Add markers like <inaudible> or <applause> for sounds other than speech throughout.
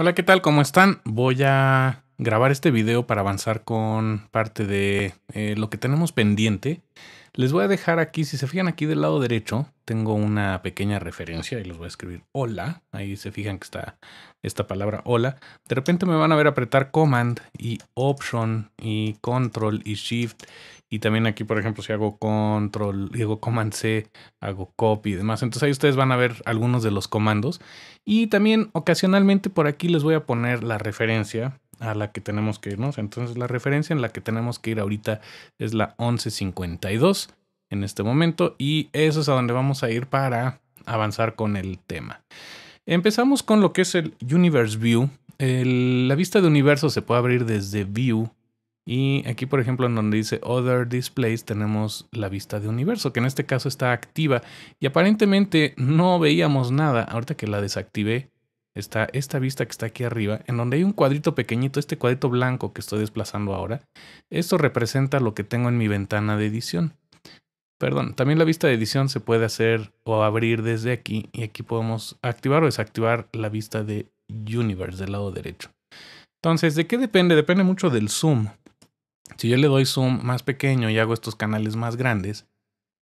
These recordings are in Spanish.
Hola, ¿qué tal? ¿Cómo están? Voy a grabar este video para avanzar con parte de eh, lo que tenemos pendiente. Les voy a dejar aquí, si se fijan aquí del lado derecho, tengo una pequeña referencia y les voy a escribir hola. Ahí se fijan que está esta palabra hola, de repente me van a ver apretar command y option y control y shift. Y también aquí, por ejemplo, si hago control, digo command C, hago copy y demás. Entonces ahí ustedes van a ver algunos de los comandos. Y también ocasionalmente por aquí les voy a poner la referencia a la que tenemos que irnos. Entonces la referencia en la que tenemos que ir ahorita es la 1152 en este momento. Y eso es a donde vamos a ir para avanzar con el tema. Empezamos con lo que es el Universe View. la vista de universo se puede abrir desde View. Y aquí, por ejemplo, en donde dice Other Displays, tenemos la vista de universo, que en este caso está activa. Y aparentemente no veíamos nada. Ahorita que la desactivé, está esta vista que está aquí arriba, en donde hay un cuadrito pequeñito, este cuadrito blanco que estoy desplazando ahora. Esto representa lo que tengo en mi ventana de edición. Perdón, también la vista de edición se puede hacer o abrir desde aquí y aquí podemos activar o desactivar la vista de Universe del lado derecho. Entonces, ¿de qué depende? Depende mucho del zoom. Si yo le doy zoom más pequeño y hago estos canales más grandes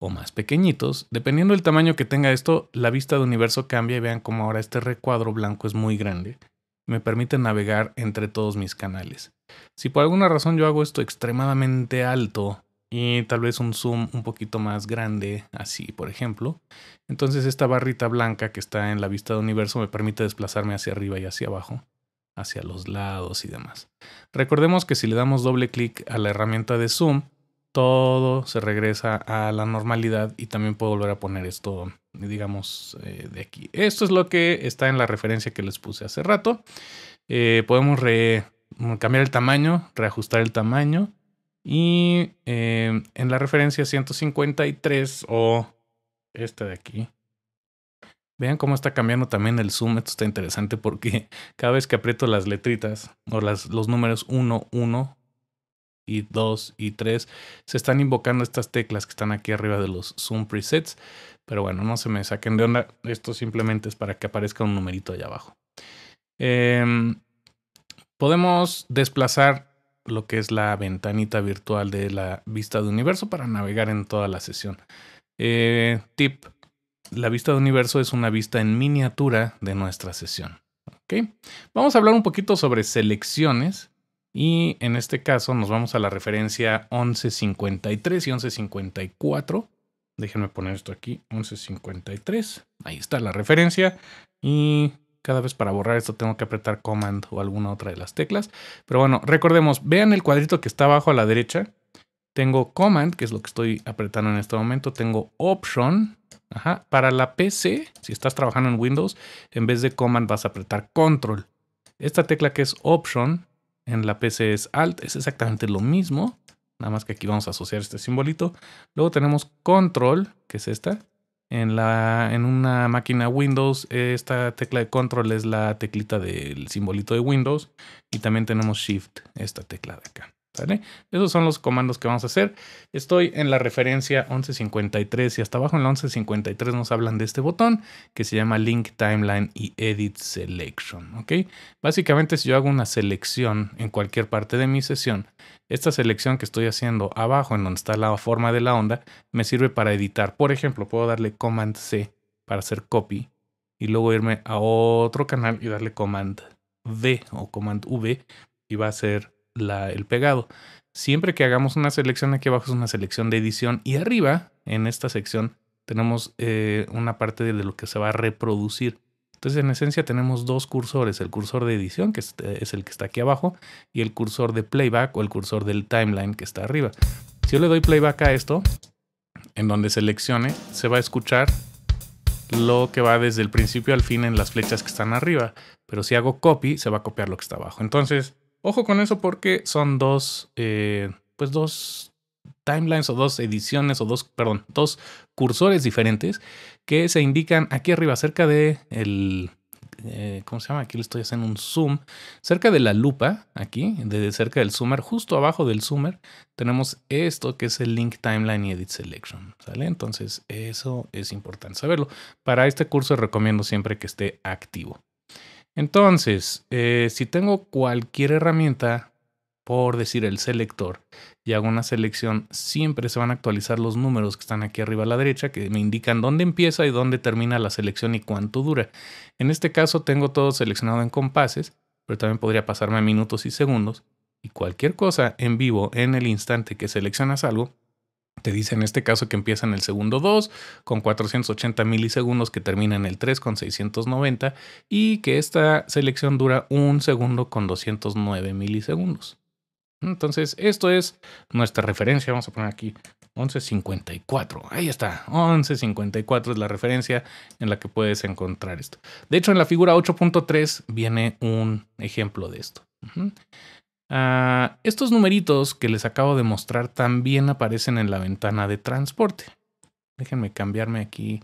o más pequeñitos, dependiendo del tamaño que tenga esto, la vista de universo cambia y vean cómo ahora este recuadro blanco es muy grande. Me permite navegar entre todos mis canales. Si por alguna razón yo hago esto extremadamente alto, y tal vez un zoom un poquito más grande, así por ejemplo. Entonces esta barrita blanca que está en la vista de universo me permite desplazarme hacia arriba y hacia abajo, hacia los lados y demás. Recordemos que si le damos doble clic a la herramienta de zoom, todo se regresa a la normalidad y también puedo volver a poner esto, digamos, eh, de aquí. Esto es lo que está en la referencia que les puse hace rato. Eh, podemos mm, cambiar el tamaño, reajustar el tamaño y eh, en la referencia 153 o esta de aquí. Vean cómo está cambiando también el zoom. Esto está interesante porque <laughs> cada vez que aprieto las letritas o las, los números 1, 1 y 2 y 3, se están invocando estas teclas que están aquí arriba de los zoom presets. Pero bueno, no se me saquen de onda. Esto simplemente es para que aparezca un numerito allá abajo. Em, podemos desplazar lo que es la ventanita virtual de la vista de universo para navegar en toda la sesión. Eh, tip, la vista de universo es una vista en miniatura de nuestra sesión. ok Vamos a hablar un poquito sobre selecciones y en este caso nos vamos a la referencia 1153 y 1154. Déjenme poner esto aquí, 1153. Ahí está la referencia y cada vez para borrar esto tengo que apretar Command o alguna otra de las teclas. Pero bueno, recordemos, vean el cuadrito que está abajo a la derecha. Tengo Command, que es lo que estoy apretando en este momento. Tengo Option. Para la PC, si estás trabajando en Windows, en vez de Command vas a apretar Control. Esta tecla que es Option, en la PC es Alt, es exactamente lo mismo. Nada más que aquí vamos a asociar este simbolito. Luego tenemos Control, que es esta. En, la, en una máquina Windows, esta tecla de control es la teclita del simbolito de Windows. Y también tenemos Shift, esta tecla de acá. Esos son los comandos que vamos a hacer. Estoy en la referencia 1153 y hasta abajo en la 1153 nos hablan de este botón que se llama Link Timeline y Edit Selection. Básicamente si yo hago una selección en cualquier parte de mi sesión, esta selección que estoy haciendo abajo en donde está la forma de la onda me sirve para editar. Por ejemplo, puedo darle Command C para hacer copy y luego irme a otro canal y darle Command V o Command V y va a ser el pegado. Siempre que hagamos una selección, aquí abajo es una selección de edición y arriba, en esta sección, tenemos eh, una parte de lo que se va a reproducir. Entonces, en esencia, tenemos dos cursores: el cursor de edición, que es el que está aquí abajo, y el cursor de playback o el cursor del timeline, que está arriba. Si yo le doy playback a esto, en donde seleccione, se va a escuchar lo que va desde el principio al fin en las flechas que están arriba. Pero si hago copy, se va a copiar lo que está abajo. Entonces, Ojo con eso porque son dos, eh, pues dos timelines o dos ediciones o dos, perdón, dos cursores diferentes que se indican aquí arriba cerca de el, eh, ¿cómo se llama? Aquí le estoy haciendo un zoom, cerca de la lupa, aquí, desde cerca del zoomer, justo abajo del zoomer, tenemos esto que es el link timeline y edit selection, ¿sale? Entonces eso es importante saberlo. Para este curso recomiendo siempre que esté activo. Entonces, eh, si tengo cualquier herramienta, por decir el selector, y hago una selección, siempre se van a actualizar los números que están aquí arriba a la derecha, que me indican dónde empieza y dónde termina la selección y cuánto dura. En este caso tengo todo seleccionado en compases, pero también podría pasarme a minutos y segundos. Y cualquier cosa en vivo, en el instante que seleccionas algo, te dice en este caso que empieza en el segundo 2 con 480 milisegundos, que termina en el 3 con 690 y que esta selección dura un segundo con 209 milisegundos. Entonces, esto es nuestra referencia. Vamos a poner aquí 1154. Ahí está. 1154 es la referencia en la que puedes encontrar esto. De hecho, en la figura 8.3 viene un ejemplo de esto. Ah, estos numeritos que les acabo de mostrar también aparecen en la ventana de transporte. Déjenme cambiarme aquí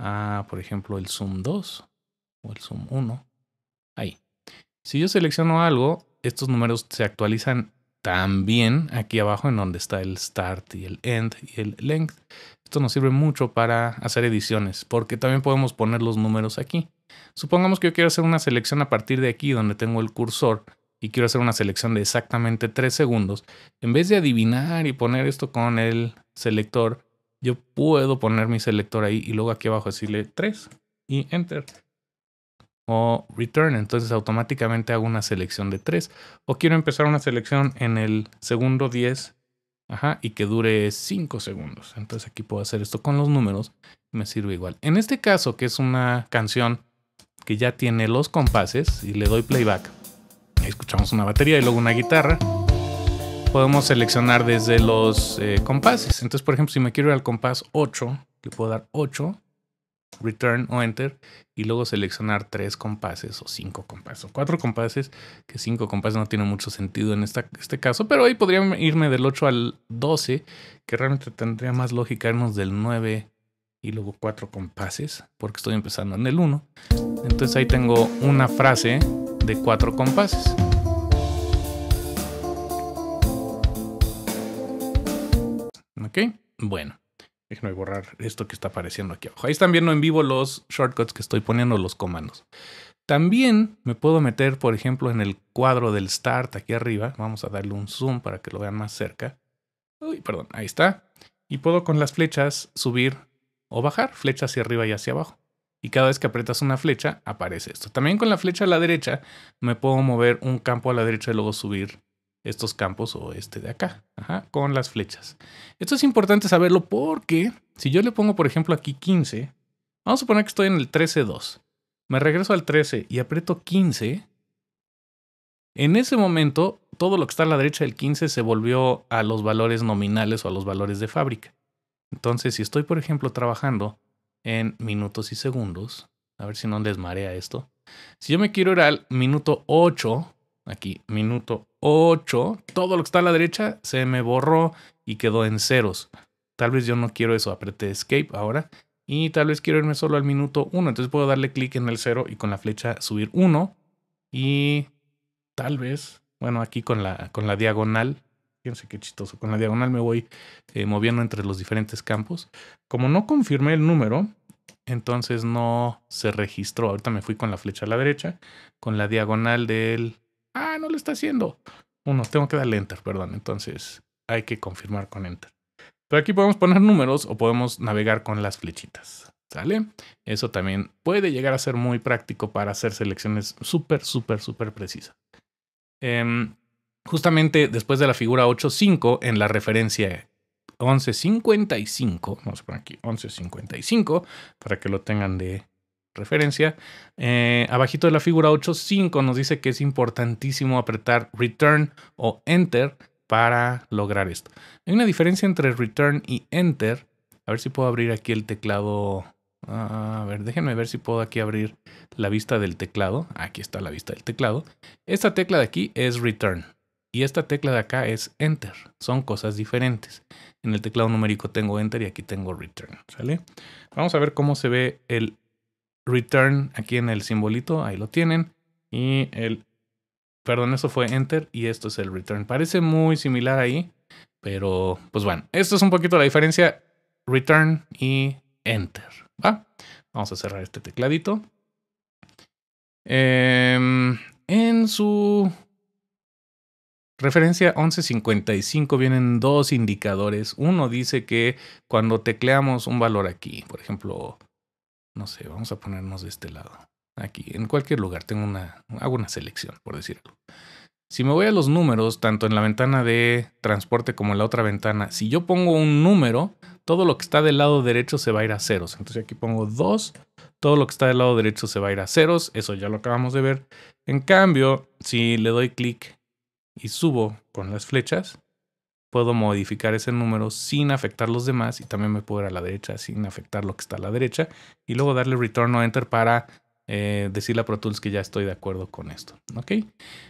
a, por ejemplo, el zoom 2 o el zoom 1. Ahí. Si yo selecciono algo, estos números se actualizan también aquí abajo en donde está el start y el end y el length. Esto nos sirve mucho para hacer ediciones porque también podemos poner los números aquí. Supongamos que yo quiero hacer una selección a partir de aquí donde tengo el cursor y quiero hacer una selección de exactamente 3 segundos, en vez de adivinar y poner esto con el selector, yo puedo poner mi selector ahí y luego aquí abajo decirle 3 y enter. O return, entonces automáticamente hago una selección de 3. O quiero empezar una selección en el segundo 10 ajá, y que dure 5 segundos. Entonces aquí puedo hacer esto con los números, me sirve igual. En este caso, que es una canción que ya tiene los compases y le doy playback escuchamos una batería y luego una guitarra, podemos seleccionar desde los eh, compases. Entonces, por ejemplo, si me quiero ir al compás 8, que puedo dar 8, return o enter, y luego seleccionar 3 compases o 5 compases o 4 compases, que 5 compases no tiene mucho sentido en esta, este caso, pero ahí podría irme del 8 al 12, que realmente tendría más lógica irnos del 9 y luego cuatro compases, porque estoy empezando en el 1. Entonces ahí tengo una frase de cuatro compases. ¿Ok? Bueno, déjenme borrar esto que está apareciendo aquí abajo. Ahí están viendo en vivo los shortcuts que estoy poniendo, los comandos. También me puedo meter, por ejemplo, en el cuadro del Start aquí arriba. Vamos a darle un zoom para que lo vean más cerca. Uy, perdón, ahí está. Y puedo con las flechas subir o bajar, flecha hacia arriba y hacia abajo. Y cada vez que aprietas una flecha, aparece esto. También con la flecha a la derecha, me puedo mover un campo a la derecha y luego subir estos campos o este de acá, con las flechas. Esto es importante saberlo porque si yo le pongo, por ejemplo, aquí 15, vamos a suponer que estoy en el 2. Me regreso al 13 y aprieto 15. En ese momento, todo lo que está a la derecha del 15 se volvió a los valores nominales o a los valores de fábrica. Entonces, si estoy, por ejemplo, trabajando en minutos y segundos, a ver si no les marea esto. Si yo me quiero ir al minuto 8, aquí, minuto 8, todo lo que está a la derecha se me borró y quedó en ceros. Tal vez yo no quiero eso, apreté escape ahora y tal vez quiero irme solo al minuto 1, entonces puedo darle clic en el 0 y con la flecha subir 1 y tal vez, bueno, aquí con la, con la diagonal Fíjense qué chistoso. Con la diagonal me voy eh, moviendo entre los diferentes campos. Como no confirmé el número, entonces no se registró. Ahorita me fui con la flecha a la derecha, con la diagonal del... Ah, no lo está haciendo. Uno, tengo que darle enter, perdón. Entonces hay que confirmar con enter. Pero aquí podemos poner números o podemos navegar con las flechitas. ¿Sale? Eso también puede llegar a ser muy práctico para hacer selecciones súper, súper, súper precisas. Eh, Justamente después de la figura 8.5, en la referencia 11.55, vamos a poner aquí 11.55 para que lo tengan de referencia, eh, abajito de la figura 8.5 nos dice que es importantísimo apretar Return o Enter para lograr esto. Hay una diferencia entre Return y Enter. A ver si puedo abrir aquí el teclado ah, a ver, déjenme ver si puedo aquí abrir la vista del teclado. Aquí está la vista del teclado. Esta tecla de aquí es Return. Y esta tecla de acá es Enter. Son cosas diferentes. En el teclado numérico tengo Enter y aquí tengo Return. ¿Sale? Vamos a ver cómo se ve el Return aquí en el simbolito. Ahí lo tienen. Y el... Perdón, eso fue Enter y esto es el Return. Parece muy similar ahí. Pero, pues bueno, esto es un poquito la diferencia. Return y Enter. Vamos a cerrar este tecladito. Em, en su Referencia 1155 vienen dos indicadores. Uno dice que cuando tecleamos un valor aquí, por ejemplo, no sé, vamos a ponernos de este lado. Aquí, en cualquier lugar, tengo una, hago una selección, por decirlo Si me voy a los números, tanto en la ventana de transporte como en la otra ventana, si yo pongo un número, todo lo que está del lado derecho se va a ir a ceros. Entonces aquí pongo 2, todo lo que está del lado derecho se va a ir a ceros. Eso ya lo acabamos de ver. En cambio, si le doy clic y subo con las flechas, puedo modificar ese número sin afectar los demás y también me puedo ir a la derecha sin afectar lo que está a la derecha y luego darle return o enter para eh, decirle a Pro Tools que ya estoy de acuerdo con esto. ¿ok?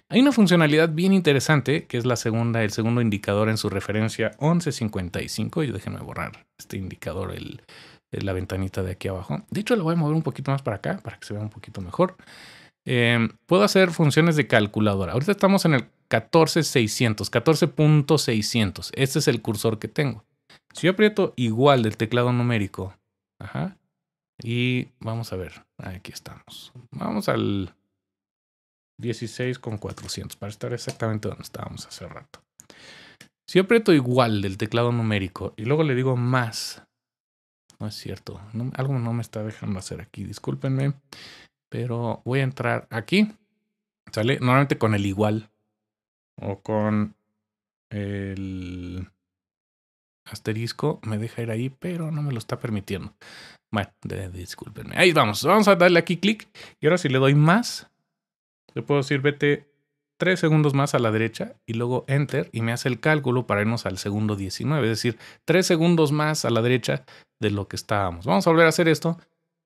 Hay una funcionalidad bien interesante que es la segunda, el segundo indicador en su referencia 1155. Y déjenme borrar este indicador, el, la ventanita de aquí abajo. De hecho, lo voy a mover un poquito más para acá para que se vea un poquito mejor. Eh, puedo hacer funciones de calculadora. Ahorita estamos en el 14600, 14.600. Este es el cursor que tengo. Si yo aprieto igual del teclado numérico, ajá, y vamos a ver, aquí estamos. Vamos al 16.400 para estar exactamente donde estábamos hace rato. Si yo aprieto igual del teclado numérico y luego le digo más, no es cierto, algo no me está dejando hacer aquí, discúlpenme, pero voy a entrar aquí, sale normalmente con el igual, o con el asterisco me deja ir ahí, pero no me lo está permitiendo. Bueno, discúlpenme. Ahí vamos. Vamos a darle aquí clic. Y ahora si le doy más, le puedo decir vete tres segundos más a la derecha y luego enter y me hace el cálculo para irnos al segundo 19. Es decir, tres segundos más a la derecha de lo que estábamos. Vamos a volver a hacer esto.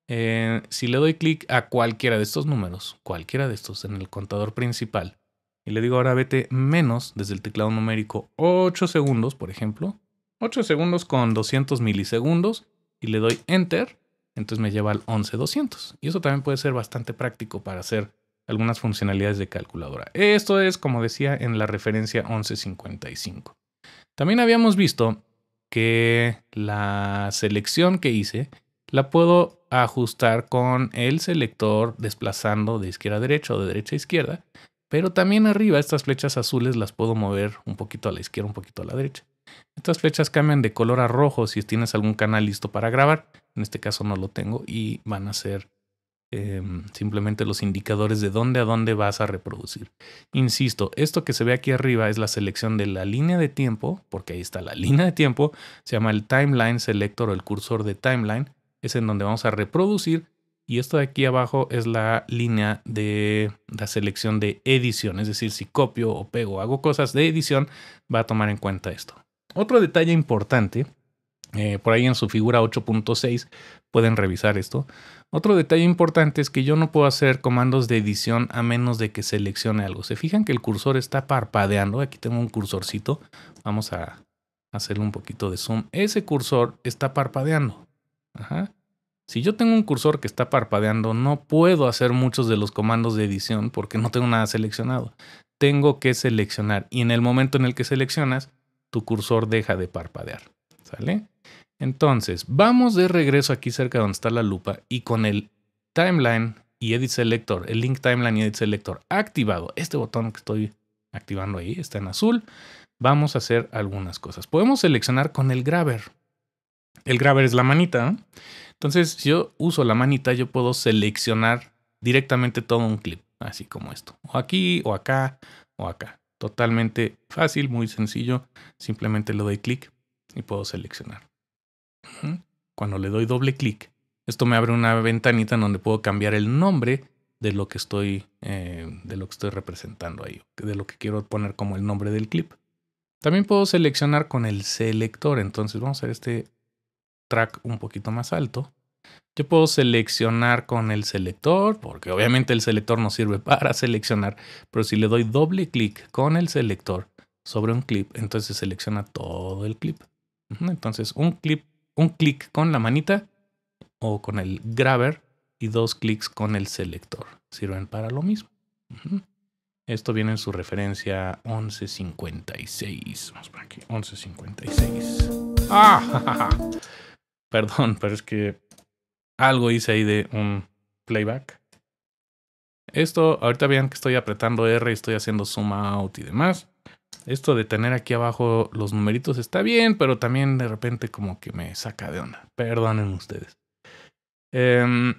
Eh, si le doy clic a cualquiera de estos números, cualquiera de estos en el contador principal, y le digo ahora vete menos desde el teclado numérico 8 segundos, por ejemplo, 8 segundos con 200 milisegundos y le doy enter, entonces me lleva al 11200. Y eso también puede ser bastante práctico para hacer algunas funcionalidades de calculadora. Esto es como decía en la referencia 1155. También habíamos visto que la selección que hice la puedo ajustar con el selector desplazando de izquierda a derecha o de derecha a izquierda pero también arriba estas flechas azules las puedo mover un poquito a la izquierda, un poquito a la derecha. Estas flechas cambian de color a rojo si tienes algún canal listo para grabar. En este caso no lo tengo y van a ser em, simplemente los indicadores de dónde a dónde vas a reproducir. Insisto, esto que se ve aquí arriba es la selección de la línea de tiempo, porque ahí está la <laughs> línea de tiempo, se llama el timeline selector o el cursor de timeline, es en donde vamos a reproducir y esto de aquí abajo es la línea de la selección de edición, es decir, si copio o pego, hago cosas de edición, va a tomar en cuenta esto. Otro detalle importante, eh, por ahí en su figura 8.6 pueden revisar esto. Otro detalle importante es que yo no puedo hacer comandos de edición a menos de que seleccione algo. Se fijan que el cursor está parpadeando, aquí tengo un cursorcito, vamos a hacerle un poquito de zoom. Ese cursor está parpadeando. Ajá. Si yo tengo un cursor que está parpadeando, no puedo hacer muchos de los comandos de edición porque no tengo nada seleccionado. Tengo que seleccionar y en el momento en el que seleccionas, tu cursor deja de parpadear. ¿Sale? Entonces, vamos de regreso aquí cerca donde está la lupa y con el timeline y edit selector, el link timeline y edit selector activado, este botón que estoy activando ahí está en azul, vamos a hacer algunas cosas. Podemos seleccionar con el grabber. El grabber es la manita. Entonces, si yo uso la manita, yo puedo seleccionar directamente todo un clip, así como esto. O aquí, o acá, o acá. Totalmente fácil, muy sencillo. Simplemente le doy clic y puedo seleccionar. Cuando le doy doble clic, esto me abre una ventanita en donde puedo cambiar el nombre de lo que estoy, eh, de lo que estoy representando ahí, de lo que quiero poner como el nombre del clip. También puedo seleccionar con el selector. Entonces vamos a ver este track un poquito más alto, yo puedo seleccionar con el selector, porque obviamente el selector no sirve <laughs> para seleccionar, pero si le doy doble clic con el selector sobre un clip, entonces selecciona todo el clip. Entonces un clip, un clic con la manita o con el grabber y dos clics con el selector sirven para lo mismo. Esto viene en su referencia 1156. Vamos por aquí, 1156. ¡Ah! <laughs> Perdón, <laughs> pero es que algo hice ahí de un playback. Esto, ahorita vean que estoy apretando R y estoy haciendo zoom out y demás. Esto de tener aquí abajo los numeritos está bien, pero también de repente como que me saca de onda. Perdonen ustedes. Em,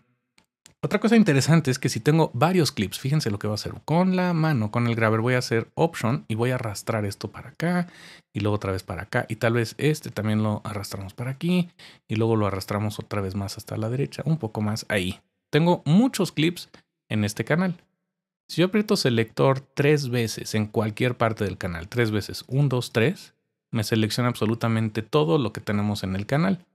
otra cosa interesante es que si tengo varios clips, fíjense lo que voy a hacer. Con la mano, con el grabber, voy a hacer Option y voy a arrastrar esto para acá y luego otra vez para acá. Y tal vez este también lo arrastramos para aquí y luego lo arrastramos otra vez más hasta la derecha, un poco más ahí. Tengo muchos clips en este canal. Si yo aprieto selector tres veces en cualquier parte del canal, tres veces, un, dos, tres, me selecciona absolutamente todo lo que tenemos en el canal.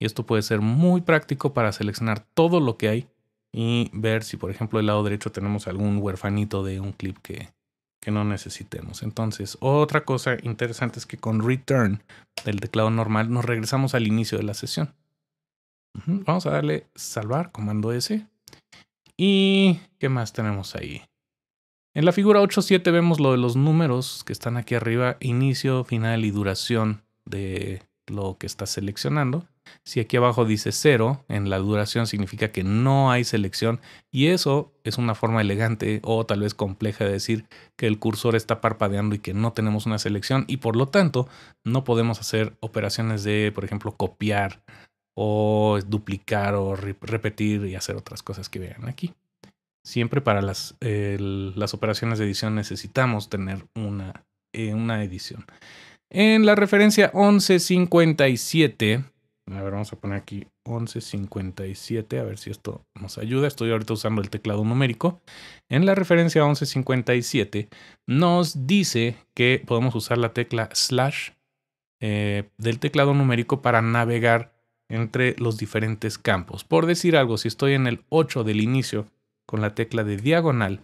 Y esto puede ser muy práctico para seleccionar todo lo que hay y ver si, por ejemplo, del lado derecho tenemos algún huerfanito de un clip que, que no necesitemos. Entonces, otra cosa interesante es que con return del teclado normal nos regresamos al inicio de la sesión. Vamos a darle salvar, comando S. ¿Y qué más tenemos ahí? En la figura 8.7 vemos lo de los números que están aquí arriba, inicio, final y duración de lo que está seleccionando. Si aquí abajo dice cero, en la duración significa que no hay selección y eso es una forma elegante o tal vez compleja de decir que el cursor está parpadeando y que no tenemos una selección y por lo tanto no podemos hacer operaciones de, por ejemplo, copiar o duplicar o repetir y hacer otras cosas que vean aquí. Siempre para las, las operaciones de edición necesitamos tener una, eh, una edición. En la referencia 1157 a ver, vamos a poner aquí 1157, a ver si esto nos ayuda. Estoy ahorita usando el teclado numérico. En la referencia 1157 nos dice que podemos usar la tecla slash eh, del teclado numérico para navegar entre los diferentes campos. Por decir algo, si estoy en el 8 del inicio con la tecla de diagonal,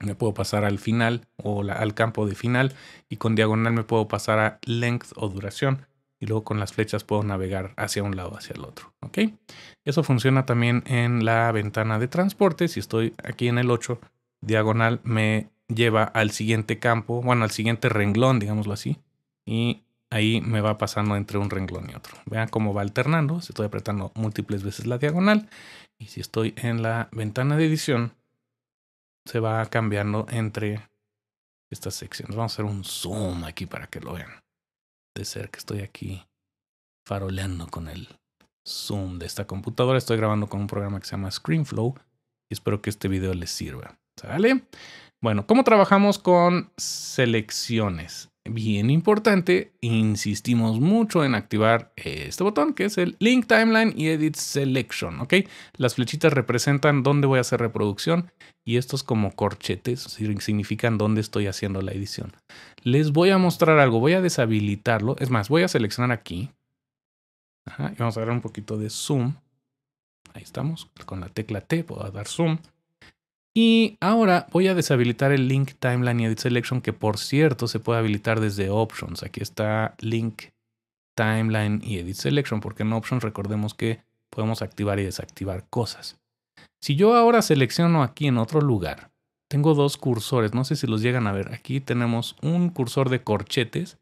me puedo pasar al final o al campo de final y con diagonal me puedo pasar a length o duración y luego con las flechas puedo navegar hacia un lado, hacia el otro. Eso funciona también en la ventana de transporte. Si estoy aquí en el 8, diagonal me lleva al siguiente campo, bueno, al siguiente renglón, digámoslo así, y ahí me va pasando entre un renglón y otro. Vean cómo va alternando, si estoy apretando múltiples veces la diagonal, y si estoy en la ventana de edición, se va cambiando entre estas secciones. Vamos a hacer un zoom aquí para que lo vean de ser que estoy aquí faroleando con el zoom de esta computadora. Estoy grabando con un programa que se llama ScreenFlow y espero que este video les sirva. ¿Sale? Bueno, ¿cómo trabajamos con selecciones? bien importante, insistimos mucho en activar este botón que es el Link Timeline y Edit Selection, ¿ok? Las flechitas representan dónde voy a hacer reproducción y estos como corchetes significan dónde estoy haciendo la edición. Les voy a mostrar algo, voy a deshabilitarlo, es más, voy a seleccionar aquí. vamos a dar un poquito de zoom. Ahí estamos, con la tecla T puedo dar zoom. Y ahora voy a deshabilitar el link timeline y edit selection que por cierto se puede habilitar desde options. Aquí está link timeline y edit selection porque en options recordemos que podemos activar y desactivar cosas. Si yo ahora selecciono aquí en otro lugar, tengo dos cursores, no sé si los llegan a ver. Aquí tenemos un cursor de corchetes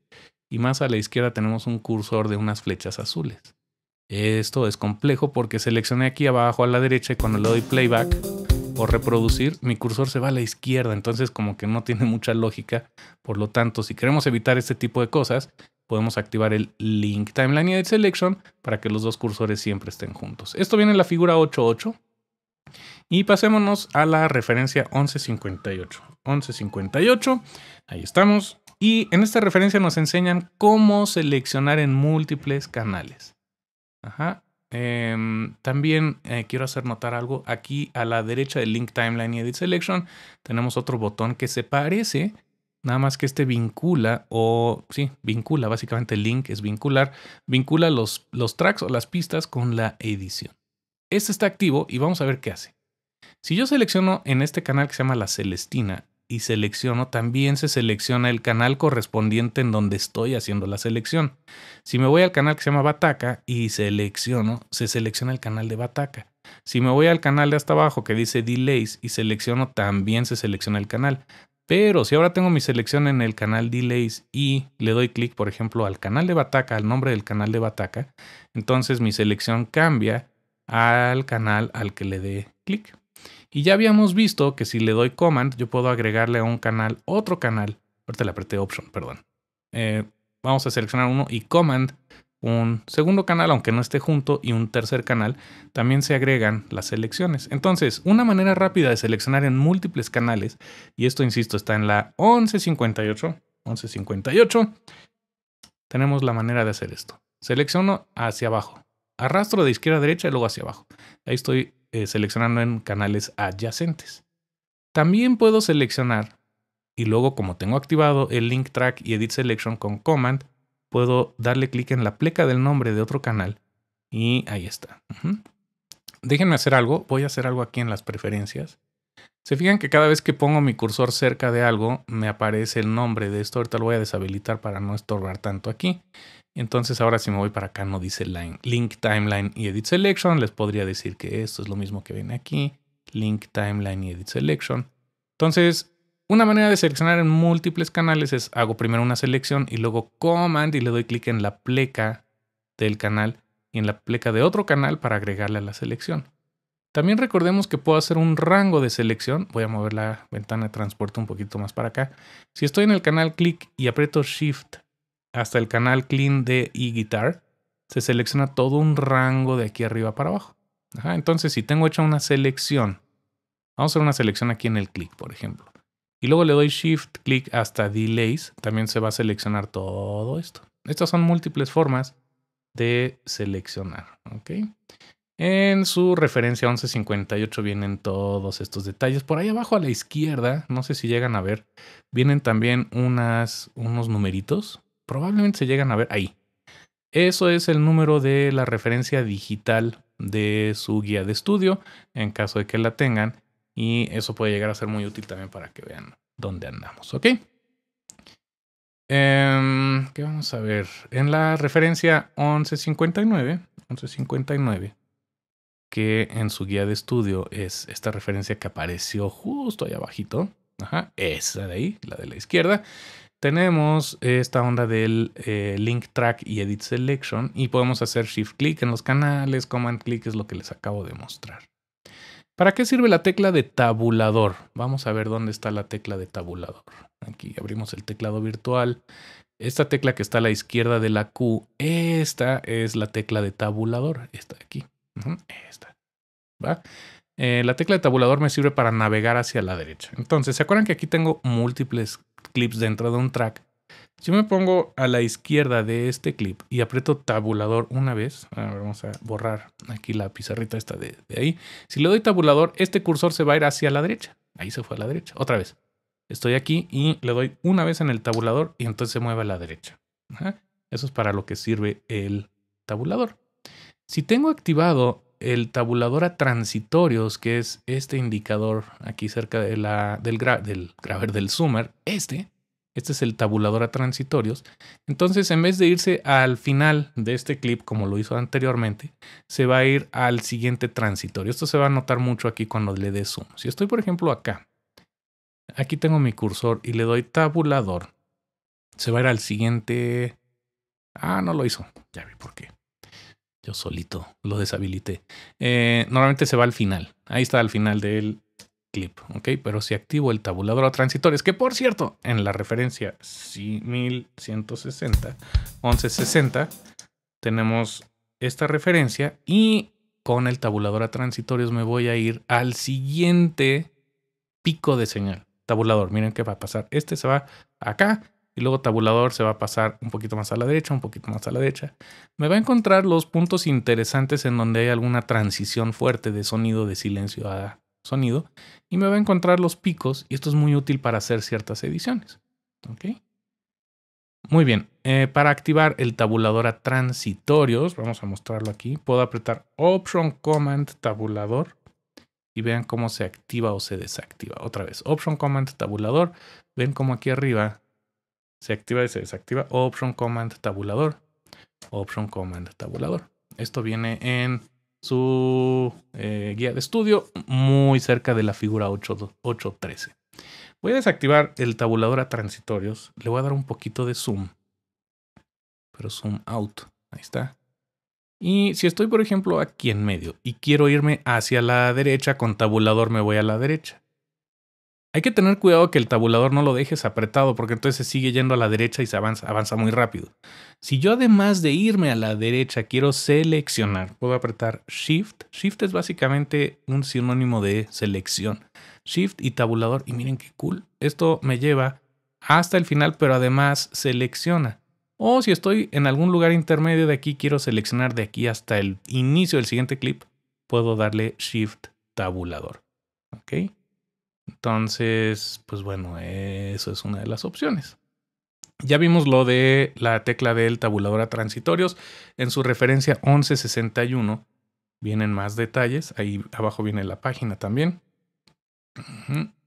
y más a la izquierda tenemos un cursor de unas flechas azules. Esto es complejo porque seleccioné aquí abajo a la derecha y cuando le doy playback reproducir, mi cursor se va a la izquierda, entonces como que no tiene mucha lógica. Por lo tanto, si queremos evitar este tipo de cosas, podemos activar el Link Timeline y Selection para que los dos cursores siempre estén juntos. Esto viene en la figura 8.8. Y pasémonos a la referencia 1158. 1158, ahí estamos. Y en esta referencia nos enseñan cómo seleccionar en múltiples canales. Ajá. Em, también eh, quiero hacer notar algo. Aquí a la derecha del link timeline y edit selection tenemos otro botón que se parece, nada más que este vincula o sí, vincula, básicamente el link es vincular, vincula los, los tracks o las pistas con la edición. Este está activo y vamos a ver qué hace. Si yo selecciono en este canal que se llama La Celestina, y selecciono, también se selecciona el canal correspondiente en donde estoy haciendo la selección. Si me voy al canal que se llama Bataca y selecciono, se selecciona el canal de Bataca. Si me voy al canal de hasta abajo que dice Delays y selecciono, también se selecciona el canal. Pero si ahora tengo mi selección en el canal Delays y le doy clic, por ejemplo, al canal de Bataca, al nombre del canal de Bataca, entonces mi selección cambia al canal al que le dé clic. Y ya habíamos visto que si le doy command, yo puedo agregarle a un canal otro canal. Ahorita le apreté option, perdón. Eh, vamos a seleccionar uno y command un segundo canal, aunque no esté junto, y un tercer canal, también se agregan las selecciones. Entonces, una manera rápida de seleccionar en múltiples canales, y esto, insisto, está en la 1158, 1158, tenemos la manera de hacer esto. Selecciono hacia abajo, arrastro de izquierda a derecha y luego hacia abajo. Ahí estoy eh, seleccionando en canales adyacentes. También puedo seleccionar, y luego como tengo activado el link track y edit selection con command, puedo darle clic en la pleca del nombre de otro canal y ahí está. Déjenme hacer algo, voy a hacer algo aquí en las preferencias. Se fijan que cada vez que pongo mi cursor cerca de algo, me aparece el nombre de esto. Ahorita lo voy a deshabilitar para no estorbar tanto aquí. Entonces ahora si me voy para acá no dice line. link timeline y edit selection. Les podría decir que esto es lo mismo que viene aquí. Link timeline y edit selection. Entonces, una manera de seleccionar en múltiples canales es hago primero una selección y luego command y le doy clic en la pleca del canal y en la pleca de otro canal para agregarle a la selección. También recordemos que puedo hacer un rango de selección. Voy a mover la ventana de transporte un poquito más para acá. Si estoy en el canal click y aprieto shift hasta el canal clean de guitar, se selecciona todo un rango de aquí arriba para abajo. entonces, si tengo hecha una selección, vamos a hacer una selección aquí en el click, por ejemplo. Y luego le doy shift click hasta delays, también se va a seleccionar todo esto. Estas son múltiples formas de seleccionar. ¿ok? En su referencia 1158 vienen todos estos detalles. Por ahí abajo a la izquierda, no sé si llegan a ver, vienen también unas, unos numeritos. Probablemente se llegan a ver ahí. Eso es el número de la referencia digital de su guía de estudio, en caso de que la tengan. Y eso puede llegar a ser muy útil también para que vean dónde andamos, ¿ok? Em, ¿Qué vamos a ver? En la referencia 1159, 1159 que en su guía de estudio es esta referencia que apareció justo ahí abajito. Ajá, esa de ahí, la de la izquierda. Tenemos esta onda del eh, link track y edit selection y podemos hacer shift click en los canales, command click es lo que les acabo de mostrar. ¿Para qué sirve la tecla de tabulador? Vamos a ver dónde está la tecla de tabulador. Aquí abrimos el teclado virtual. Esta tecla que está a la izquierda de la Q, esta es la tecla de tabulador, esta de aquí. Esta. ¿Va? Eh, la tecla de tabulador me sirve para navegar hacia la derecha. Entonces, ¿se acuerdan que aquí tengo múltiples clips dentro de un track? Si me pongo a la izquierda de este clip y aprieto tabulador una vez, vamos a borrar aquí la pizarrita esta de, ahí. Si le doy tabulador, este cursor se va a ir hacia la derecha. Ahí se fue a la derecha. Otra vez. Estoy aquí y le doy una vez en el tabulador y entonces se mueve a la derecha. Eso es para lo que sirve el tabulador. Si tengo activado el tabulador a transitorios, que es este indicador aquí cerca del, del graver del este, este es el tabulador a transitorios, entonces en vez de irse al final de este clip como lo hizo anteriormente, se va a ir al siguiente transitorio. Esto se va a notar mucho aquí cuando le dé zoom. Si estoy por ejemplo acá, aquí tengo mi cursor y le doy tabulador, se va a ir al siguiente... Ah, no lo hizo. Ya vi por qué solito lo deshabilité. Eh, normalmente se va al final. Ahí está al final del clip, ¿ok? Pero si activo el tabulador a transitorios que por cierto, en la referencia 1160, 1160, tenemos esta referencia y con el tabulador a transitorios me voy a ir al siguiente pico de señal. Tabulador, miren qué va a pasar. Este se va acá y luego tabulador se va a pasar un poquito más a la derecha, un poquito más a la derecha. Me va a encontrar los puntos interesantes en donde hay alguna transición fuerte de sonido de silencio a sonido y me va a encontrar los picos y esto es muy útil para hacer ciertas ediciones. ¿Okay? Muy bien, eh, para activar el tabulador a transitorios, vamos a mostrarlo aquí, puedo apretar Option Command Tabulador y vean cómo se activa o se desactiva. Otra vez, Option Command Tabulador, ven como aquí arriba se activa y se desactiva Option Command Tabulador. Option Command Tabulador. Esto viene en su eh, guía de estudio muy cerca de la figura 813. Voy a desactivar el tabulador a transitorios. Le voy a dar un poquito de zoom. Pero zoom out. Ahí está. Y si estoy, por ejemplo, aquí en medio y quiero irme hacia la derecha, con tabulador me voy a la derecha. Hay que tener cuidado que el tabulador no lo dejes apretado porque entonces se sigue yendo a la derecha y se avanza, avanza muy rápido. Si yo además de irme a la derecha quiero seleccionar, puedo apretar Shift. Shift es básicamente un sinónimo de selección. Shift y tabulador y miren qué cool. Esto me lleva hasta el final pero además selecciona. O si estoy en algún lugar intermedio de aquí quiero seleccionar de aquí hasta el inicio del siguiente clip, puedo darle Shift tabulador. ¿ok? Entonces, pues bueno, eso es una de las opciones. Ya vimos lo de la tecla del tabulador a transitorios. En su referencia 1161 vienen más detalles. Ahí abajo viene la página también.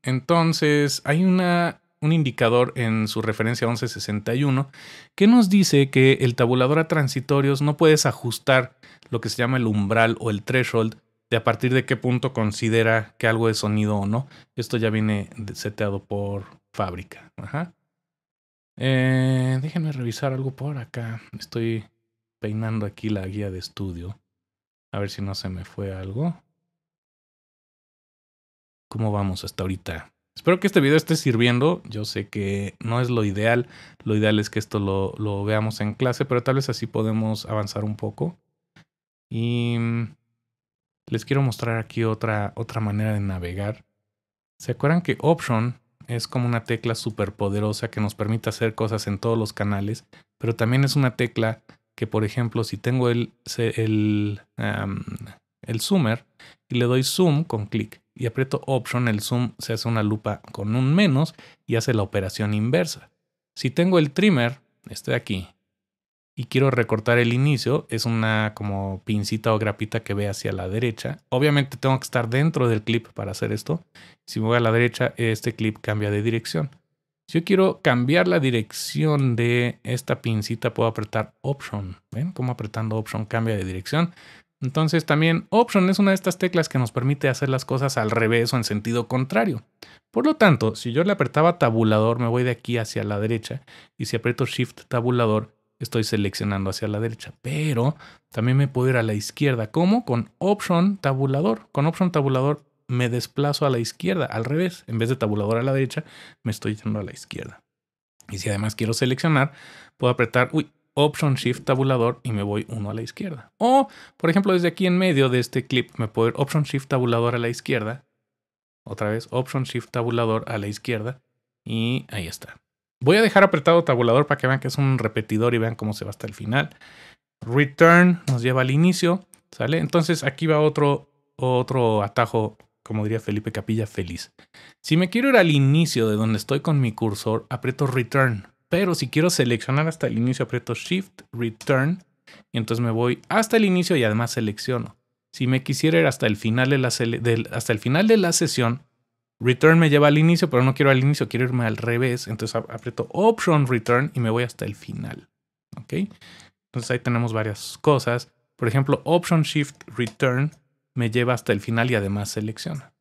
Entonces, hay un indicador en su referencia 1161 que nos dice que el tabulador a transitorios no puedes ajustar lo que se llama el umbral o el threshold de a partir de qué punto considera que algo es sonido o no. Esto ya viene seteado por fábrica. Ajá. Eh, déjenme revisar algo por acá. Estoy peinando aquí la guía de estudio. A ver si no se me fue algo. ¿Cómo vamos hasta ahorita? Espero que este video esté sirviendo. Yo sé que no es lo ideal. Lo ideal es que esto lo, lo veamos en clase, pero tal vez así podemos avanzar un poco. Y les quiero mostrar aquí otra, otra manera de navegar. ¿Se acuerdan que Option es como una tecla súper poderosa que nos permite hacer cosas en todos los canales, pero también es una tecla que, por ejemplo, si tengo el, el, el zoomer y le doy zoom con clic y aprieto Option, el zoom se hace una lupa con un menos y hace la operación inversa. Si tengo el trimmer, este de aquí, y quiero recortar el inicio, es una como pincita o grapita que ve hacia la derecha. Obviamente tengo que estar dentro del clip para hacer esto. Si me voy a la derecha, este clip cambia de dirección. Si yo quiero cambiar la dirección de esta pincita, puedo apretar Option. ¿Ven Como apretando Option cambia de dirección? Entonces también Option es una de estas teclas que nos permite hacer las cosas al revés o en sentido contrario. Por lo tanto, si yo le apretaba tabulador, me voy de aquí hacia la derecha y si aprieto Shift tabulador, estoy seleccionando hacia la derecha, pero también me puedo ir a la izquierda. ¿Cómo? Con Option Tabulador. Con Option Tabulador me desplazo a la izquierda, al revés. En vez de tabulador a la derecha, me estoy yendo a la izquierda. Y si además quiero seleccionar, puedo apretar, Option Shift Tabulador y me voy uno a la izquierda. O, por ejemplo, desde aquí en medio de este clip me puedo ir Option Shift Tabulador a la izquierda. Otra vez, Option Shift Tabulador a la izquierda. Y ahí está. Voy a dejar apretado tabulador para que vean que es un repetidor y vean cómo se va hasta el final. Return nos lleva al inicio, ¿sale? Entonces aquí va otro, otro atajo, como diría Felipe Capilla, feliz. Si me quiero ir al inicio de donde estoy con mi cursor, aprieto Return. Pero si quiero seleccionar hasta el inicio, aprieto Shift, Return. Y entonces me voy hasta el inicio y además selecciono. Si me quisiera ir hasta el final de la, hasta el final de la sesión, Return me lleva al inicio, pero no quiero al inicio, quiero irme al revés. Entonces aprieto Option Return y me voy hasta el final. ¿Ok? Entonces ahí tenemos varias cosas. Por ejemplo, Option Shift Return me lleva hasta el final y además selecciona.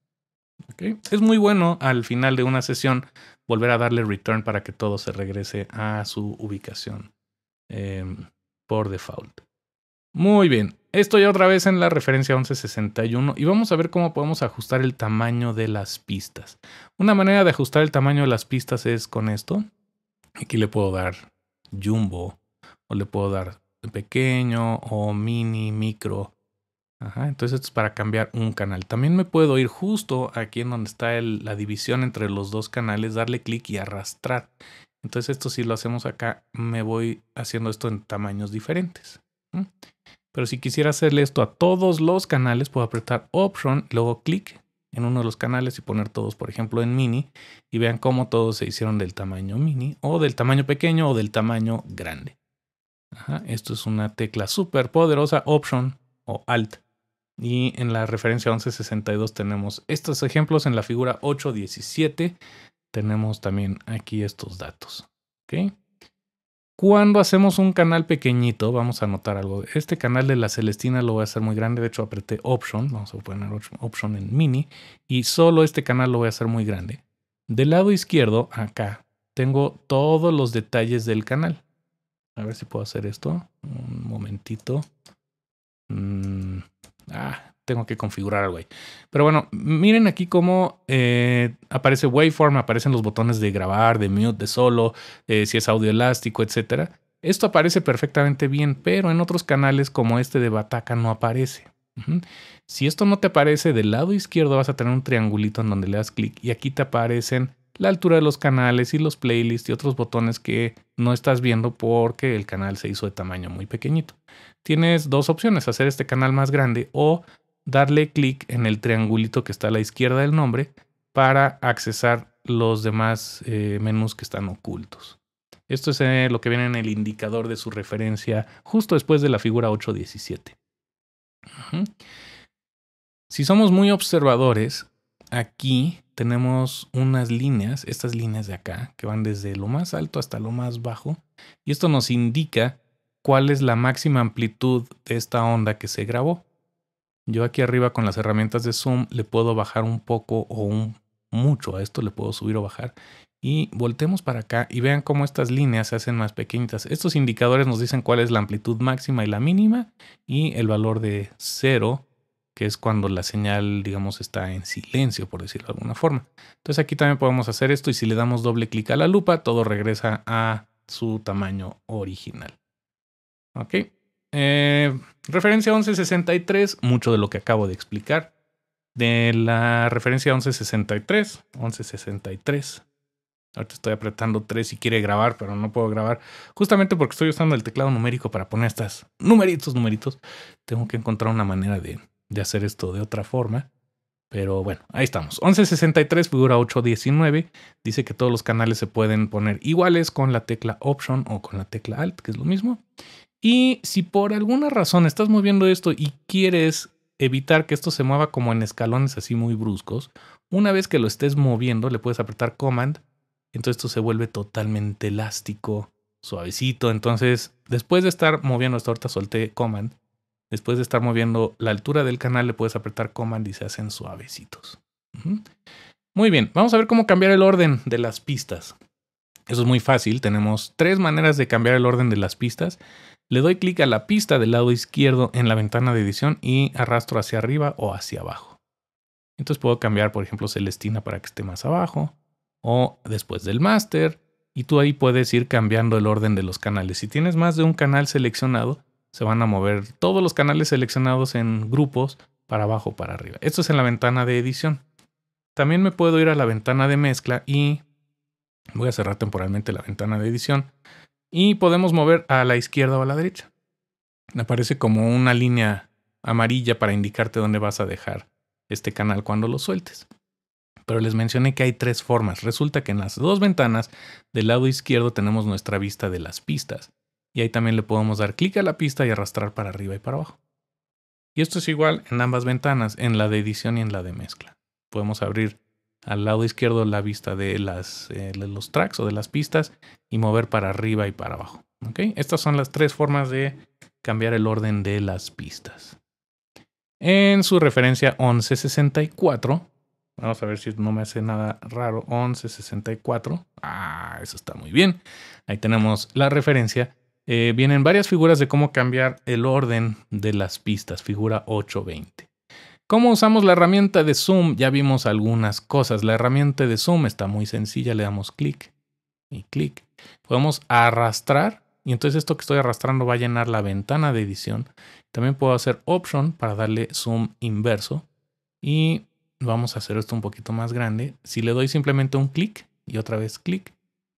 ¿Ok? Es muy bueno al final de una sesión volver a darle Return para que todo se regrese a su ubicación em, por default. Muy bien, estoy otra vez en la referencia 1161 y vamos a ver cómo podemos ajustar el tamaño de las pistas. Una manera de ajustar el tamaño de las pistas es con esto. Aquí le puedo dar jumbo o le puedo dar pequeño o mini, micro. entonces esto es para cambiar un canal. También me puedo ir justo aquí en donde está la división entre los dos canales, darle clic y arrastrar. Entonces esto si lo hacemos acá, me voy haciendo esto en tamaños diferentes. Pero si quisiera hacerle esto a todos los canales, puedo apretar Option, luego clic en uno de los canales y poner todos, por ejemplo, en mini y vean cómo todos se hicieron del tamaño mini o del tamaño pequeño o del tamaño grande. esto es una tecla súper poderosa, Option o Alt. Y en la referencia 1162 tenemos estos ejemplos. En la figura 817 tenemos también aquí estos datos. Ok. Cuando hacemos un canal pequeñito, vamos a notar algo. Este canal de la Celestina lo voy a hacer muy grande. De hecho, apreté Option. Vamos a poner Option en Mini. Y solo este canal lo voy a hacer muy grande. Del lado izquierdo, acá, tengo todos los detalles del canal. A ver si puedo hacer esto. Un momentito. Mm, ah, tengo que configurar algo ahí. Pero bueno, miren aquí cómo eh, aparece waveform, aparecen los botones de grabar, de mute, de solo, eh, si es audio elástico, etc. Esto aparece perfectamente bien, pero en otros canales como este de Bataca no aparece. Si esto no te aparece, del lado izquierdo vas a tener un triangulito en donde le das clic y aquí te aparecen la altura de los canales y los playlists y otros botones que no estás viendo porque el canal se hizo de tamaño muy pequeñito. Tienes dos opciones, hacer este canal más grande o darle clic en el triangulito que está a la izquierda del nombre para accesar los demás eh, menús que están ocultos. Esto es eh, lo que viene en el indicador de su referencia justo después de la figura 817. Si somos muy observadores, aquí tenemos unas líneas, estas líneas de acá, que van desde lo más alto hasta lo más bajo, y esto nos indica cuál es la máxima amplitud de esta onda que se grabó. Yo aquí arriba con las herramientas de zoom le puedo bajar un poco o un mucho a esto, le puedo subir o bajar. Y voltemos para acá y vean cómo estas líneas se hacen más pequeñitas. Estos indicadores nos dicen cuál es la amplitud máxima y la mínima y el valor de cero, que es cuando la señal, digamos, está en silencio, por decirlo de alguna forma. Entonces aquí también podemos hacer esto y si le damos doble clic a la lupa, todo regresa a su tamaño original. ¿Ok? Eh, referencia 1163, mucho de lo que acabo de explicar. De la referencia 1163, 1163. Ahorita estoy apretando 3 si quiere grabar, pero no puedo grabar. Justamente porque estoy usando el teclado numérico para poner estas numeritos, numeritos. Tengo que encontrar una manera de, de hacer esto de otra forma. Pero bueno, ahí estamos. 1163, figura 819. Dice que todos los canales se pueden poner iguales con la tecla Option o con la tecla Alt, que es lo mismo. Y si por alguna razón estás moviendo esto y quieres evitar que esto se mueva como en escalones así muy bruscos, una vez que lo estés moviendo le puedes apretar Command, entonces esto se vuelve totalmente elástico, suavecito. Entonces, después de estar moviendo, esta ahorita solté Command, después de estar moviendo la altura del canal le puedes apretar Command y se hacen suavecitos. Muy bien, vamos a ver cómo cambiar el orden de las pistas. Eso es muy fácil, tenemos tres maneras de cambiar el orden de las pistas. Le doy clic a la pista del lado izquierdo en la ventana de edición y arrastro hacia arriba o hacia abajo. Entonces puedo cambiar, por ejemplo, Celestina para que esté más abajo o después del máster. Y tú ahí puedes ir cambiando el orden de los canales. Si tienes más de un canal seleccionado, se van a mover todos los canales seleccionados en grupos para abajo o para arriba. Esto es en la ventana de edición. También me puedo ir a la ventana de mezcla y voy a cerrar temporalmente la ventana de edición y podemos mover a la izquierda o a la derecha. Aparece como una línea amarilla para indicarte dónde vas a dejar este canal cuando lo sueltes. Pero les mencioné que hay tres formas. Resulta que en las dos ventanas del lado izquierdo tenemos nuestra vista de las pistas. Y ahí también le podemos dar clic a la pista y arrastrar para arriba y para abajo. Y esto es igual en ambas ventanas, en la de edición y en la de mezcla. Podemos abrir al lado izquierdo la vista de, las, eh, los tracks o de las pistas y mover para arriba y para abajo. ¿okay? Estas son las tres formas de cambiar el orden de las pistas. En su referencia 1164, vamos a ver si no me hace nada raro, 1164, ah, eso está muy bien. Ahí tenemos la referencia. Eh, vienen varias figuras de cómo cambiar el orden de las pistas, figura 820. ¿Cómo usamos la herramienta de Zoom? Ya vimos algunas cosas. La herramienta de Zoom está muy sencilla, le damos clic y clic. Podemos arrastrar y entonces esto que estoy arrastrando va a llenar la ventana de edición. También puedo hacer Option para darle zoom inverso y vamos a hacer esto un poquito más grande. Si le doy simplemente un clic y otra vez clic,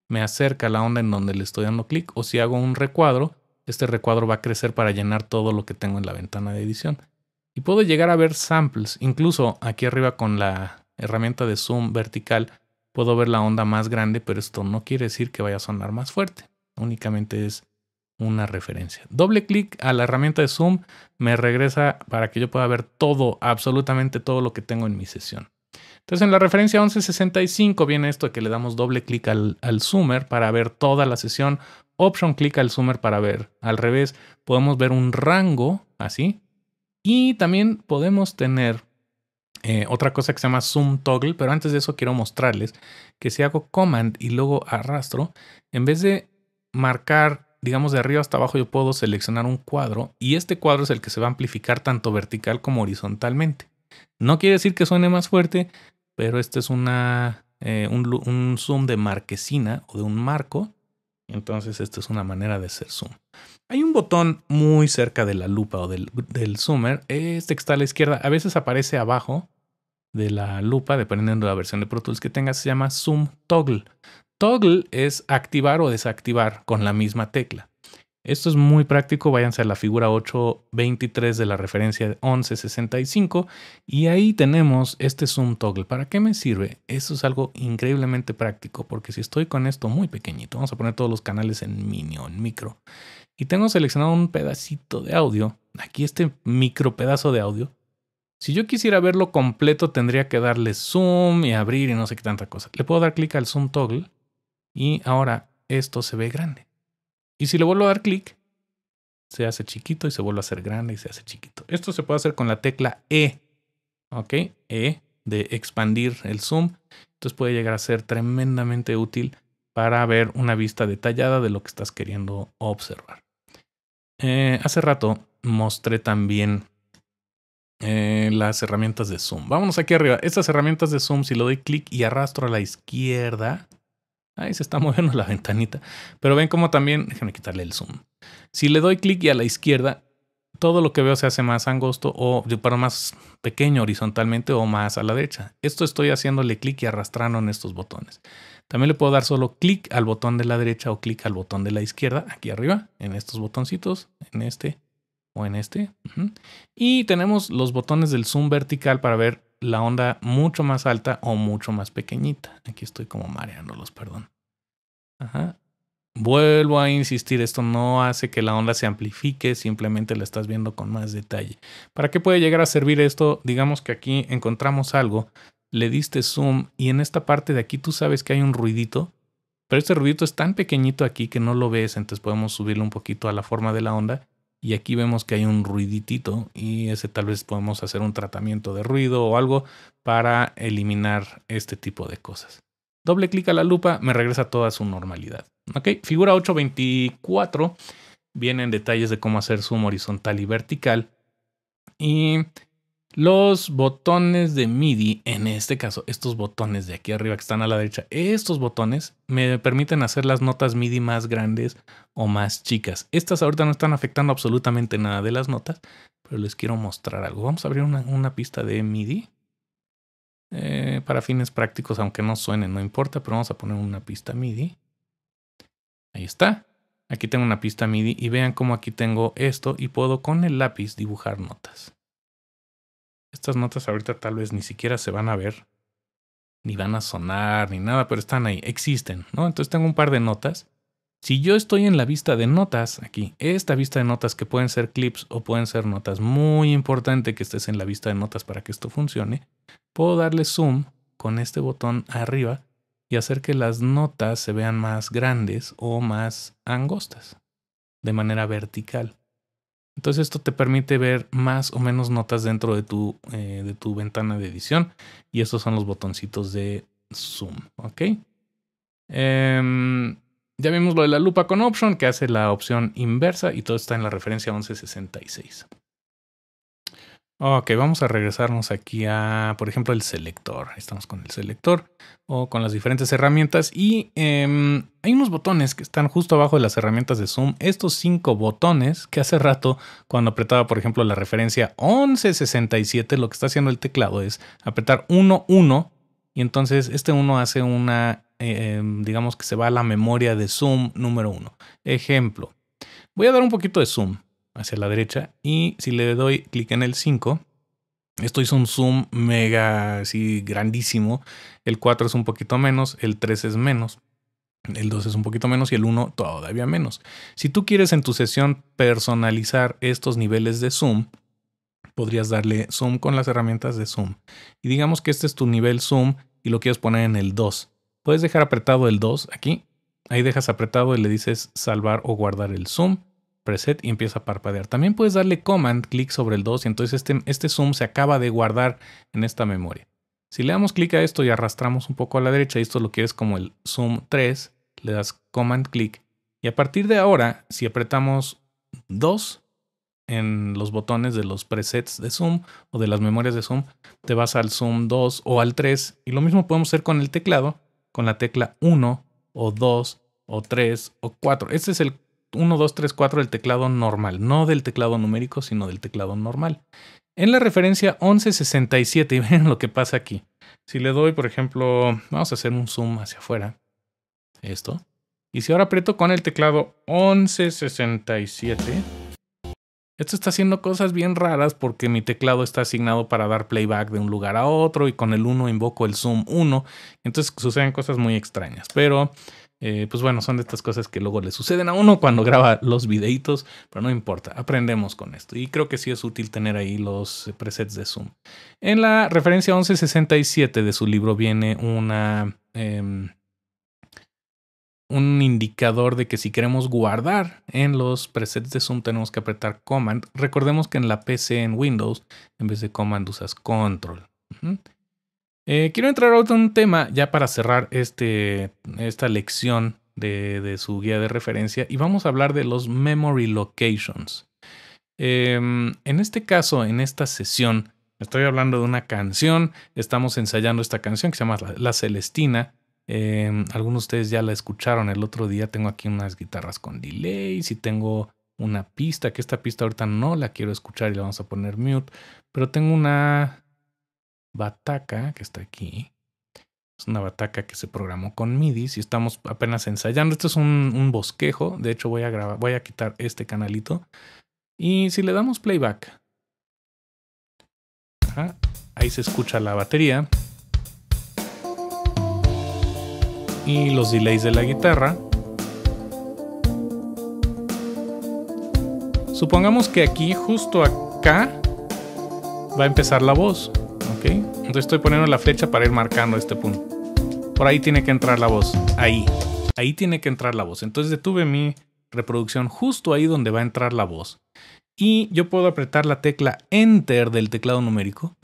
me acerca la onda en donde le estoy dando clic o si hago un recuadro, este recuadro va a crecer para llenar todo lo que tengo en la ventana de edición. Y puedo llegar a ver samples, incluso aquí arriba con la herramienta de zoom vertical puedo ver la onda más grande, pero esto no quiere decir que vaya a sonar más fuerte, únicamente es una referencia. Doble clic a la herramienta de zoom me regresa para que yo pueda ver todo, absolutamente todo lo que tengo en mi sesión. Entonces en la referencia 1165 viene esto de que le damos doble clic al, al zoomer para ver toda la sesión, option clic al zoomer para ver. Al revés, podemos ver un rango así y también podemos tener eh, otra cosa que se llama Zoom Toggle, pero antes de eso quiero mostrarles que si hago Command y luego arrastro, en vez de marcar, digamos, de arriba hasta abajo, yo puedo seleccionar un cuadro y este cuadro es el que se va a amplificar tanto vertical como horizontalmente. No quiere decir que suene más fuerte, pero este es una, eh, un, un zoom de marquesina o de un marco. Entonces, esta es una manera de hacer zoom. Hay un botón muy cerca de la lupa o del, zoomer. Este que está a la izquierda a veces aparece abajo de la lupa, dependiendo de la versión de Pro Tools que tengas, se llama Zoom Toggle. Toggle es activar o desactivar con la misma tecla. Esto es muy práctico, váyanse a la figura 823 de la referencia 1165 y ahí tenemos este zoom toggle. ¿Para qué me sirve? Eso es algo increíblemente práctico porque si estoy con esto muy pequeñito, vamos a poner todos los canales en mini o en micro y tengo seleccionado un pedacito de audio, aquí este micro pedazo de audio, si yo quisiera verlo completo tendría que darle zoom y abrir y no sé qué tanta cosa. Le puedo dar clic al zoom toggle y ahora esto se ve grande. Y si le vuelvo a dar clic, se hace chiquito y se vuelve a hacer grande y se hace chiquito. Esto se puede hacer con la tecla E. ¿Ok? E de expandir el zoom. Entonces puede llegar a ser tremendamente útil para ver una vista detallada de lo que estás queriendo observar. Eh, hace rato mostré también eh, las herramientas de zoom. Vámonos aquí arriba. Estas herramientas de zoom, si le doy clic y arrastro a la izquierda, Ahí se está <laughs> moviendo la ventanita. Pero ven como también, déjenme quitarle el zoom. Si le doy clic y a la izquierda, todo lo que veo se hace más angosto o para más pequeño horizontalmente o más a la derecha. Esto estoy haciéndole clic y arrastrando en estos botones. También le puedo dar solo clic al botón de la derecha o clic al botón de la izquierda, aquí arriba, en estos botoncitos, en este o en este. Y tenemos los botones del zoom vertical para ver la onda mucho más alta o mucho más pequeñita. Aquí estoy como mareándolos, perdón. Ajá. Vuelvo a insistir, esto no hace que la onda se amplifique, simplemente la estás viendo con más detalle. ¿Para qué puede llegar a servir esto? Digamos que aquí encontramos algo, le diste zoom y en esta parte de aquí tú sabes que hay un ruidito, pero este ruidito es tan pequeñito aquí que no lo ves, entonces podemos subirlo un poquito a la forma de la onda y aquí vemos que hay un ruiditito y ese tal vez podemos hacer un tratamiento de ruido o algo para eliminar este tipo de cosas. Doble clic a la lupa, me regresa toda su normalidad. Ok, figura 824, vienen detalles de cómo hacer zoom horizontal y vertical. Y los botones de MIDI, en este caso, estos botones de aquí arriba que están a la derecha, estos botones me permiten hacer las notas MIDI más grandes o más chicas. Estas ahorita no están afectando absolutamente nada de las notas, pero les quiero mostrar algo. Vamos a abrir una, pista de MIDI. Eh, para fines prácticos, aunque no suene, no importa, pero vamos a poner una pista MIDI. Ahí está. Aquí tengo una pista MIDI y vean cómo aquí tengo esto y puedo con el lápiz dibujar notas. Estas notas ahorita tal vez ni siquiera se van a ver, ni van a sonar, ni nada, pero están ahí, existen, ¿no? Entonces tengo un par de notas. Si yo estoy en la vista de notas, aquí, esta vista de notas que pueden ser clips o pueden ser notas, muy importante que estés en la vista de notas para que esto funcione, puedo darle zoom con este botón arriba y hacer que las notas se vean más grandes o más angostas, de manera vertical. Entonces esto te permite ver más o menos notas dentro de tu, eh, de tu ventana de edición y estos son los botoncitos de zoom, ¿ok? Em, ya vimos lo de la lupa con option que hace la opción inversa y todo está en la referencia 1166. Ok, vamos a regresarnos aquí a, por ejemplo, el selector. Estamos con el selector o con las diferentes herramientas y em, hay unos botones que están justo abajo de las herramientas de Zoom. Estos cinco botones que hace rato, cuando apretaba, por ejemplo, la referencia 1167, lo que está haciendo el teclado es apretar 11 y entonces este 1 hace una, em, digamos que se va a la memoria de Zoom número 1. Ejemplo, voy a dar un poquito de Zoom hacia la derecha. Y si le doy clic en el 5, esto hizo un zoom mega, así grandísimo. El 4 es un poquito menos, el 3 es menos. El 2 es un poquito menos y el 1 todavía menos. Si tú quieres en tu sesión personalizar estos niveles de zoom, podrías darle zoom con las herramientas de zoom. Y digamos que este es tu nivel zoom y lo quieres poner en el 2. Puedes dejar apretado el 2 aquí. Ahí dejas apretado y le dices salvar o guardar el zoom preset y empieza a parpadear. También puedes darle command, clic sobre el 2 y entonces este, este zoom se acaba de guardar en esta memoria. Si le damos clic a esto y arrastramos un poco a la derecha, y esto lo quieres como el zoom 3, le das command clic y a partir de ahora, si apretamos 2 en los botones de los presets de zoom o de las memorias de zoom, te vas al zoom 2 o al 3 y lo mismo podemos hacer con el teclado, con la tecla 1 o 2 o 3 o 4. Este es el 1, 2, 3, 4 del teclado normal, no del teclado numérico, sino del teclado normal. En la referencia 1167, y ven <laughs> lo que pasa aquí. Si le doy, por ejemplo, vamos a hacer un zoom hacia afuera. Esto. Y si ahora aprieto con el teclado 1167, esto está haciendo cosas bien raras porque mi teclado está asignado para dar playback de un lugar a otro y con el 1 invoco el zoom 1. Entonces suceden cosas muy extrañas. Pero eh, pues bueno, son de estas cosas que luego le suceden a uno cuando graba los videitos, pero no importa, aprendemos con esto. Y creo que sí es útil tener ahí los eh, presets de Zoom. En la referencia 1167 de su libro viene una... Em, un indicador de que si queremos guardar en los presets de Zoom tenemos que apretar Command. Recordemos que en la PC en Windows en vez de Command usas Control. Eh, quiero entrar a otro tema ya para cerrar este, esta lección de, su guía de referencia y vamos a hablar de los memory locations. Em, en este caso, en esta sesión, estoy hablando de una canción, estamos ensayando esta canción que se llama La, Celestina. Em, algunos de ustedes ya la escucharon el otro día, tengo aquí unas guitarras con delay y tengo una pista, que esta pista ahorita no la quiero escuchar y la vamos a poner mute, pero tengo una, bataca que está aquí. Es una bataca que se programó con MIDI y estamos apenas ensayando. Esto es un, bosquejo. De hecho, voy a grabar, voy a quitar este canalito. Y si le damos playback, ahí se escucha la batería y los delays de la guitarra. Supongamos que aquí, justo acá, va a empezar la voz. Entonces estoy poniendo la flecha para ir marcando este punto. Por ahí tiene que entrar la voz, ahí. Ahí tiene que entrar la voz. Entonces detuve mi reproducción justo ahí donde va a entrar la voz. Y yo puedo apretar la tecla Enter del teclado numérico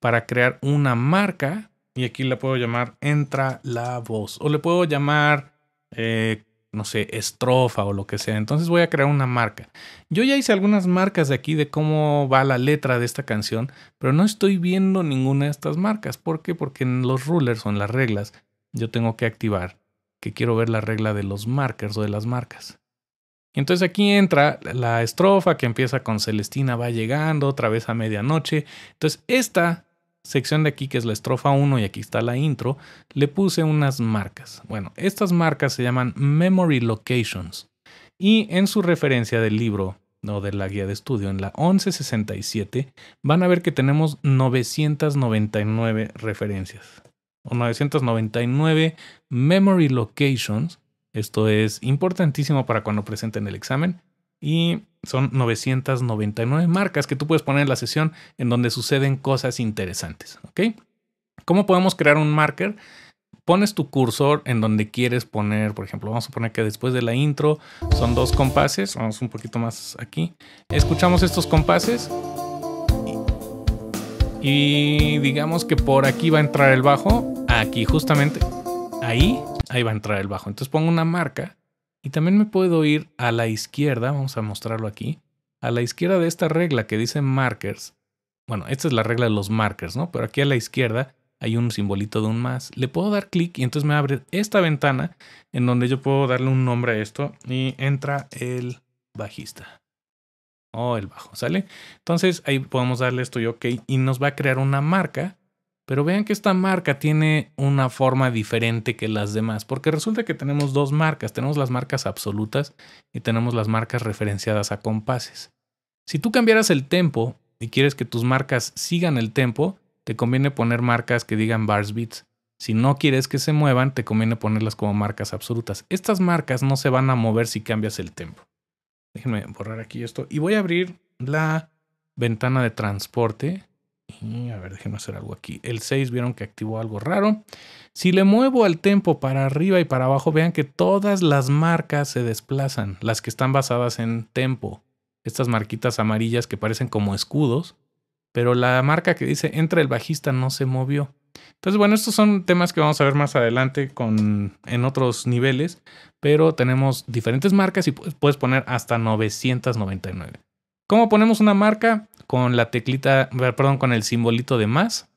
para crear una marca. Y aquí la puedo llamar Entra la voz. O le puedo llamar eh, no sé, estrofa o lo que sea. Entonces voy a crear una marca. Yo ya hice algunas marcas de aquí de cómo va la letra de esta canción, pero no estoy viendo ninguna de estas marcas. ¿Por qué? Porque en los rulers son las reglas yo tengo que activar que quiero ver la regla de los markers o de las marcas. entonces aquí entra la estrofa que empieza con Celestina va llegando otra vez a medianoche. Entonces esta sección de aquí, que es la estrofa 1 y aquí está la intro, le puse unas marcas. Bueno, estas marcas se llaman Memory Locations y en su referencia del libro no de la guía de estudio, en la 1167, van a ver que tenemos 999 referencias. O 999 memory locations. Esto es importantísimo para cuando presenten el examen y son 999 marcas que tú puedes poner en la sesión en donde suceden cosas interesantes. ¿Ok? ¿Cómo podemos crear un marker? Pones tu cursor en donde quieres poner, por ejemplo, vamos a poner que después de la intro son dos compases, vamos un poquito más aquí, escuchamos estos compases y digamos que por aquí va a entrar el bajo, aquí justamente, ahí, ahí va a entrar el bajo. Entonces pongo una marca y también me puedo ir a la izquierda, vamos a mostrarlo aquí, a la izquierda de esta regla que dice markers. Bueno, esta es la regla de los markers, ¿no? Pero aquí a la izquierda hay un simbolito de un más. Le puedo dar clic y entonces me abre esta ventana en donde yo puedo darle un nombre a esto y entra el bajista. O el bajo, ¿sale? Entonces ahí podemos darle esto y OK y nos va a crear una marca pero vean que esta marca tiene una forma diferente que las demás, porque resulta que tenemos dos marcas, tenemos las marcas absolutas y tenemos las marcas referenciadas a compases. Si tú cambiaras el tempo y quieres que tus marcas sigan el tempo, te conviene poner marcas que digan bars bits. Si no quieres que se muevan, te conviene ponerlas como marcas absolutas. Estas marcas no se van a mover si cambias el tempo. Déjenme borrar aquí esto y voy a abrir la ventana de transporte a ver, déjenme hacer algo aquí. El 6 vieron que activó algo raro. Si le muevo al tempo para arriba y para abajo, vean que todas las marcas se desplazan, las que están basadas en tempo. Estas marquitas amarillas que parecen como escudos, pero la marca que dice entra el bajista no se movió. Entonces, bueno, estos son temas que vamos a ver más adelante con, en otros niveles, pero tenemos diferentes marcas y puedes poner hasta 999. ¿Cómo ponemos una marca? con la teclita, perdón, con el simbolito de más,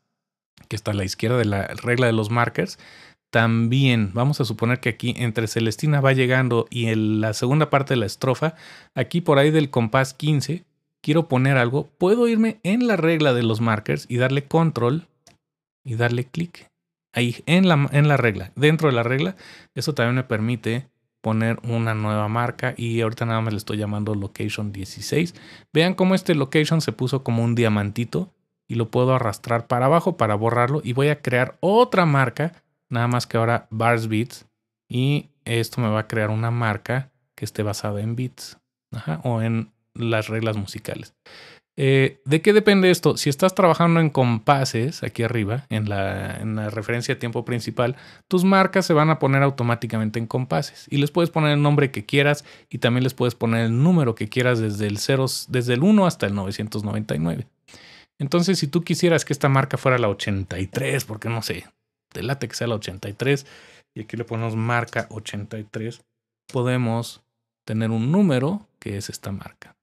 que está a la izquierda de la regla de los markers. También vamos a suponer que aquí entre Celestina va llegando y en la segunda parte de la estrofa, aquí por ahí del compás 15, quiero poner algo, puedo irme en la regla de los markers y darle control y darle clic ahí en la, en la regla, dentro de la regla. Eso también me permite poner una nueva marca y ahorita nada más le estoy llamando location 16. Vean cómo este location se puso como un diamantito y lo puedo arrastrar para abajo para borrarlo y voy a crear otra marca, nada más que ahora bars Beats y esto me va a crear una marca que esté basada en beats o en las reglas musicales. Eh, ¿De qué depende esto? Si estás trabajando en compases, aquí arriba, en la, referencia tiempo principal, tus marcas se van a poner automáticamente en compases y les puedes poner el nombre que quieras y también les puedes poner el número que quieras desde el, 0, desde el 1 hasta el 999. Entonces, si tú quisieras que esta marca fuera la 83, porque no sé, te late que sea la 83 y aquí le ponemos marca 83, podemos tener un número que es esta marca.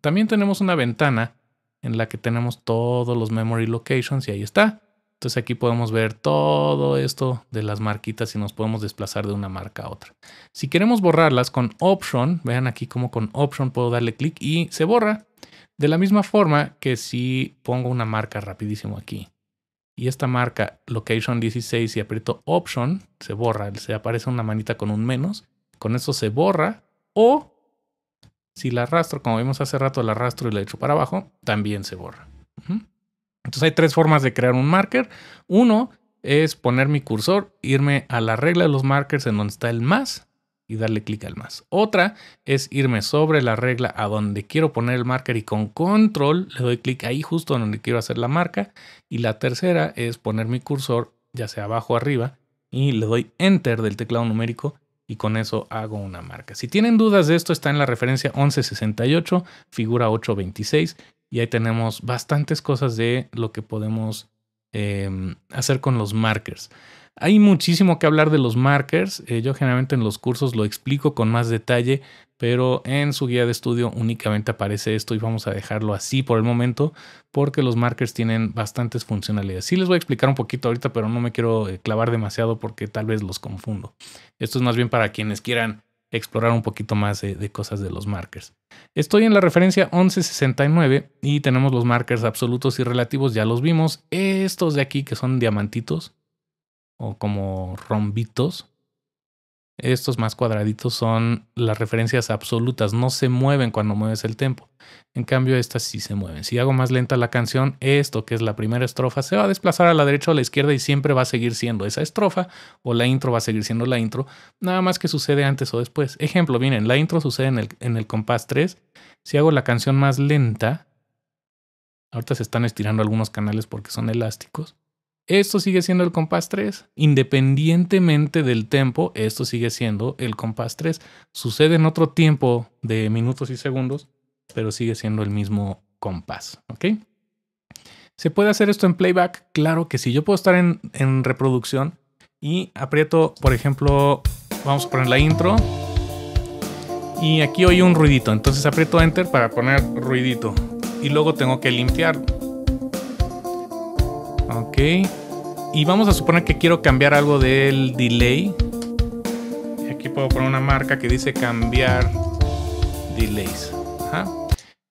También tenemos una ventana en la que tenemos todos los memory locations y ahí está. Entonces aquí podemos ver todo esto de las marquitas y nos podemos desplazar de una marca a otra. Si queremos borrarlas con Option, vean aquí como con Option puedo darle clic y se borra. De la misma forma que si pongo una marca rapidísimo aquí y esta marca Location 16 y aprieto Option, se borra, se aparece una manita con un menos. Con eso se borra o si la arrastro, como vimos hace rato, la arrastro y la echo para abajo, también se borra. Entonces hay tres formas de crear un marker. Uno es poner mi cursor, irme a la regla de los markers en donde está el más y darle clic al más. Otra es irme sobre la regla a donde quiero poner el marker y con control le doy clic ahí justo donde quiero hacer la marca. Y la tercera es poner mi cursor ya sea abajo o arriba y le doy enter del teclado numérico y con eso hago una marca. Si tienen dudas de esto, está en la referencia 1168, figura 826, y ahí tenemos bastantes cosas de lo que podemos em, hacer con los markers. Hay muchísimo que hablar de los markers. Eh, yo generalmente en los cursos lo explico con más detalle, pero en su guía de estudio únicamente aparece esto y vamos a dejarlo así por el momento porque los markers tienen bastantes funcionalidades. Sí les voy a explicar un poquito ahorita, pero no me quiero eh, clavar demasiado porque tal vez los confundo. Esto es más bien para quienes quieran explorar un poquito más de, cosas de los markers. Estoy en la referencia 1169 y tenemos los markers absolutos y relativos, ya los vimos. Estos de aquí que son diamantitos o como rombitos, estos más cuadraditos son las referencias absolutas, no se mueven cuando mueves el tempo. En cambio, estas sí se mueven. Si hago más lenta la canción, esto que es la primera estrofa se va a desplazar a la derecha o a la izquierda y siempre va a seguir siendo esa estrofa o la intro va a seguir siendo la intro, nada más que sucede antes o después. Ejemplo, miren, la intro sucede en el, compás 3. Si hago la canción más lenta, ahorita se están estirando algunos canales porque son elásticos. Esto sigue siendo el compás 3. Independientemente del tempo, esto sigue siendo el compás 3. Sucede en otro tiempo de minutos y segundos, pero sigue siendo el mismo compás. ¿Ok? ¿Se puede hacer esto en playback? Claro que sí. Yo puedo estar en, en reproducción y aprieto, por ejemplo, vamos a poner la intro. Y aquí oí un ruidito. Entonces aprieto enter para poner ruidito. Y luego tengo que limpiar Ok. Y vamos a suponer que quiero cambiar algo del delay. Aquí puedo poner una marca que dice cambiar delays.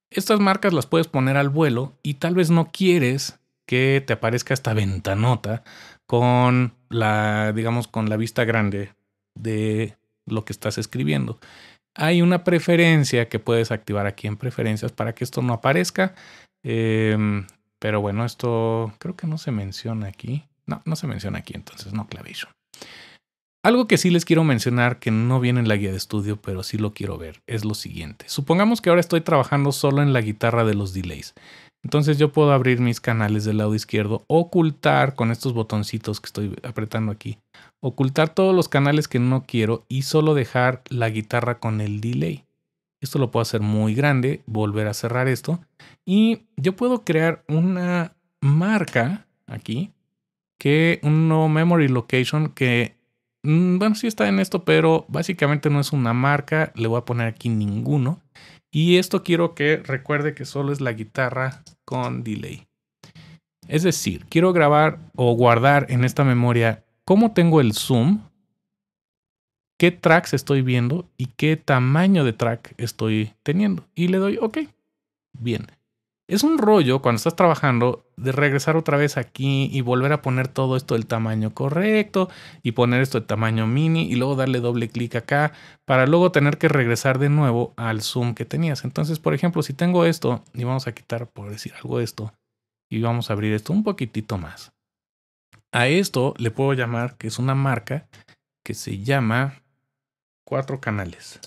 Estas marcas las puedes poner al vuelo y tal vez no quieres que te aparezca esta ventanota con la, digamos, con la vista grande de lo que estás escribiendo. Hay una preferencia que puedes activar aquí en preferencias para que esto no aparezca. Em, pero bueno, esto creo que no se menciona aquí. No, no se menciona aquí, entonces no clavillo. Algo que sí les quiero mencionar que no viene en la guía de estudio, pero sí lo quiero ver, es lo siguiente. Supongamos que ahora estoy trabajando solo en la guitarra de los delays. Entonces yo puedo abrir mis canales del lado izquierdo, ocultar con estos botoncitos que estoy apretando aquí, ocultar todos los canales que no quiero y solo dejar la guitarra con el delay. Esto lo puedo hacer muy grande, volver a cerrar esto y yo puedo crear una marca aquí, que un memory location que, mm, bueno, sí está en esto, pero básicamente no es una marca, le voy a poner aquí ninguno. Y esto quiero que recuerde que solo es la guitarra con delay. Es decir, quiero grabar o guardar en esta memoria cómo tengo el zoom, qué tracks estoy viendo y qué tamaño de track estoy teniendo. Y le doy OK. Bien. Es un rollo cuando estás trabajando de regresar otra vez aquí y volver a poner todo esto del tamaño correcto y poner esto de tamaño mini y luego darle doble clic acá para luego tener que regresar de nuevo al zoom que tenías. Entonces, por ejemplo, si tengo esto y vamos a quitar, por decir algo, esto y vamos a abrir esto un poquitito más. A esto le puedo llamar que es una marca que se llama cuatro canales.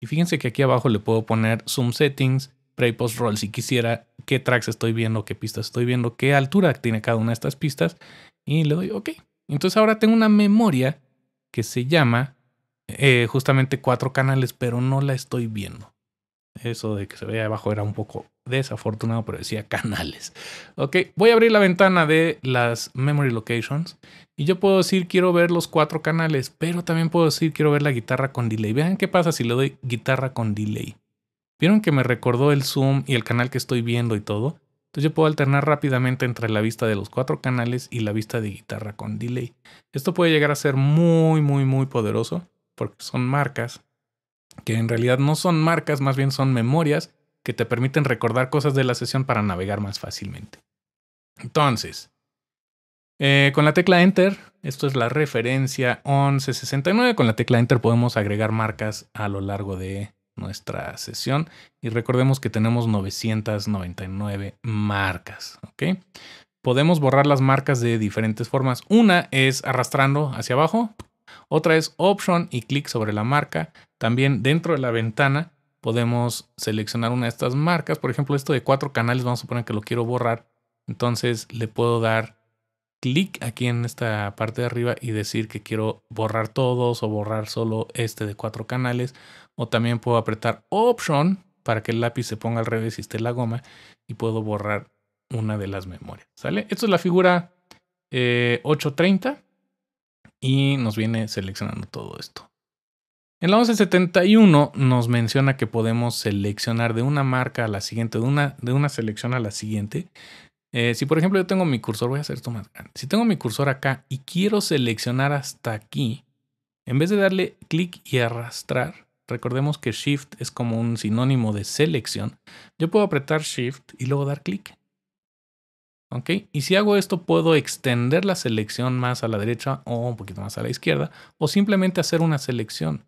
Y fíjense que aquí abajo le puedo poner zoom settings pre post roll si quisiera qué tracks estoy viendo, qué pistas estoy viendo, qué altura tiene cada una de estas pistas y le doy OK. Entonces ahora tengo una memoria que se llama eh, justamente cuatro canales, pero no la estoy viendo. Eso de que se vea abajo era un poco desafortunado, pero decía <laughs> canales. Ok, voy a abrir la ventana de las memory locations y yo puedo decir quiero ver los cuatro canales, pero también puedo decir quiero ver la guitarra con delay. Vean qué pasa si le doy guitarra con delay. Vieron que me recordó el zoom y el canal que estoy viendo y todo. Entonces yo puedo alternar rápidamente entre la vista de los cuatro canales y la vista de guitarra con delay. Esto puede llegar a ser muy, muy, muy poderoso porque son marcas que en realidad no son marcas, más bien son memorias que te permiten recordar cosas de la sesión para navegar más fácilmente. Entonces, eh, con la tecla Enter, esto es la referencia 1169, con la tecla Enter podemos agregar marcas a lo largo de nuestra sesión y recordemos que tenemos 999 marcas, ¿ok? Podemos borrar las marcas de diferentes formas. Una es arrastrando hacia abajo, otra es option y clic sobre la marca. También dentro de la ventana podemos seleccionar una de estas marcas. Por ejemplo, esto de cuatro canales, vamos a poner que lo quiero borrar. Entonces le puedo dar clic aquí en esta parte de arriba y decir que quiero borrar todos o borrar solo este de cuatro canales o también puedo apretar Option para que el lápiz se ponga al revés y esté la goma y puedo borrar una de las memorias. ¿Sale? esto es la figura 830 eh, y nos viene seleccionando todo esto. En la 1171 nos menciona que podemos seleccionar de una marca a la siguiente, de una, de una selección a la siguiente. Eh, si por ejemplo yo tengo mi cursor, voy a hacer esto más grande. Si tengo mi cursor acá y quiero seleccionar hasta aquí, en vez de darle clic y arrastrar, Recordemos que Shift es como un sinónimo de selección. Yo puedo apretar Shift y luego dar clic. ¿Ok? Y si hago esto, puedo extender la selección más a la derecha o un poquito más a la izquierda, o simplemente hacer una selección.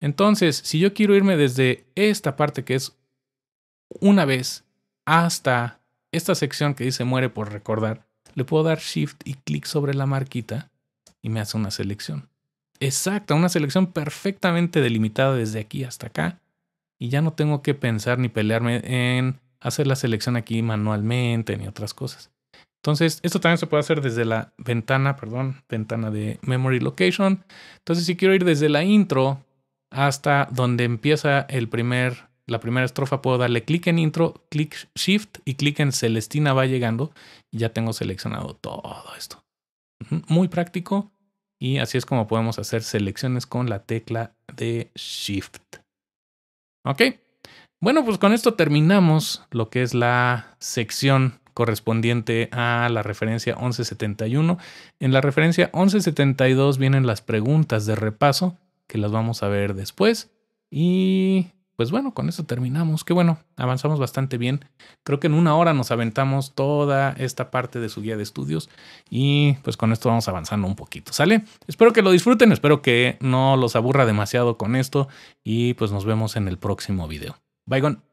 Entonces, si yo quiero irme desde esta parte que es una vez hasta esta sección que dice muere por recordar, le puedo dar Shift y clic sobre la marquita y me hace una selección exacta, una selección perfectamente delimitada desde aquí hasta acá. Y ya no tengo que pensar ni pelearme en hacer la selección aquí manualmente ni otras cosas. Entonces, esto también se puede hacer desde la ventana, perdón, ventana de Memory Location. Entonces, si quiero ir desde la intro hasta donde empieza el primer, la primera estrofa, puedo darle clic en intro, clic shift y clic en Celestina va llegando. Y ya tengo seleccionado todo esto. Muy práctico y así es como podemos hacer selecciones con la tecla de Shift. Ok. Bueno, pues con esto terminamos lo que es la sección correspondiente a la referencia 1171. En la referencia 1172 vienen las preguntas de repaso, que las vamos a ver después. Y pues bueno, con eso terminamos. Qué bueno, avanzamos bastante bien. Creo que en una hora nos aventamos toda esta parte de su guía de estudios y pues con esto vamos avanzando un poquito, ¿sale? Espero que lo disfruten, espero que no los aburra demasiado con esto y pues nos vemos en el próximo video. Bye,